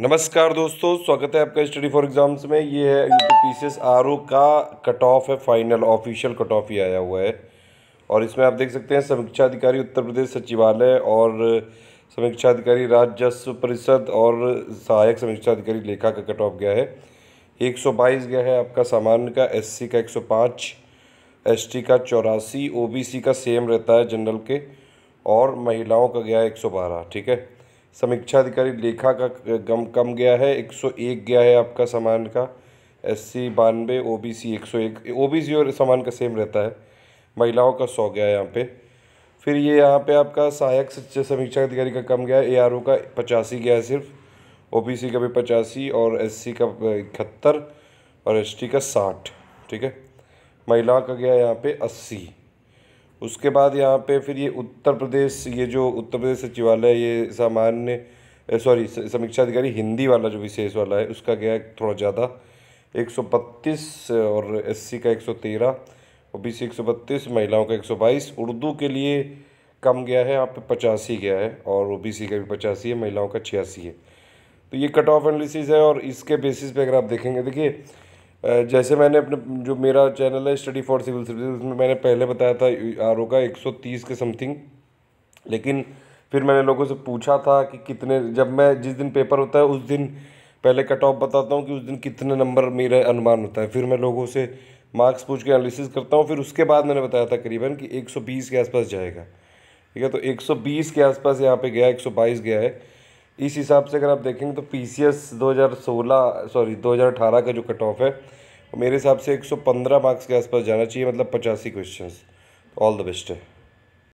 नमस्कार दोस्तों स्वागत है आपका स्टडी फॉर एग्ज़ाम्स में ये है U P P C S R O का कट ऑफ है फाइनल ऑफिशियल कट ऑफ ही आया हुआ है और इसमें आप देख सकते हैं समीक्षा अधिकारी उत्तर प्रदेश सचिवालय और समीक्षा अधिकारी राजस्व परिषद और सहायक समीक्षा अधिकारी लेखा का कट ऑफ गया है एक सौ बाईस गया है आपका सामान्य का एस सी का एक सौ पाँच एस टी का चौरासी ओ बी सी का सेम रहता है जनरल के और महिलाओं का गया है एक सौ बारह ठीक है समीक्षा अधिकारी लेखा का कम कम गया है 101 गया है आपका सामान का एस सी बानवे ओ बी सी एक सौ एक ओ बी सी और सामान का सेम रहता है महिलाओं का सौ गया है यहाँ पे फिर ये यहाँ पे आपका सहायक समीक्षा अधिकारी का कम गया है ए आर ओ का पचासी गया है सिर्फ ओ बी सी का भी पचासी और एस सी का इकहत्तर और एस टी का साठ ठीक है महिलाओं का गया यहाँ पे अस्सी उसके बाद यहाँ पे फिर ये उत्तर प्रदेश ये जो उत्तर प्रदेश सचिवालय ये सामान्य सॉरी समीक्षा अधिकारी हिंदी वाला जो विशेष वाला है उसका गया थोड़ा ज़्यादा एक और एस का एक सौ तेरह महिलाओं का एक उर्दू के लिए कम गया है यहाँ पे पचासी गया है और ओबीसी का भी पचासी है महिलाओं का छियासी है तो ये कट ऑफ एनालिसिस है और इसके बेसिस पे अगर आप देखेंगे देखिए जैसे मैंने अपने जो मेरा चैनल है स्टडी फॉर सिविल सर्विस उसमें मैंने पहले बताया था आर का 130 के समथिंग लेकिन फिर मैंने लोगों से पूछा था कि कितने जब मैं जिस दिन पेपर होता है उस दिन पहले कट ऑफ बताता हूँ कि उस दिन कितने नंबर मेरे अनुमान होता है फिर मैं लोगों से मार्क्स पूछ के एनालिसिस करता हूँ फिर उसके बाद मैंने बताया था करीबन कि 120 के आसपास जाएगा ठीक है तो 120 के आसपास यहाँ पे गया 122 गया है इस हिसाब से अगर आप देखेंगे तो पी सी एस दो हज़ार सोलह सॉरी दो हज़ार अठारह का जो कट ऑफ है मेरे हिसाब से एक सौ पंद्रह मार्क्स के आसपास जाना चाहिए मतलब पचासी क्वेश्चन ऑल द बेस्ट है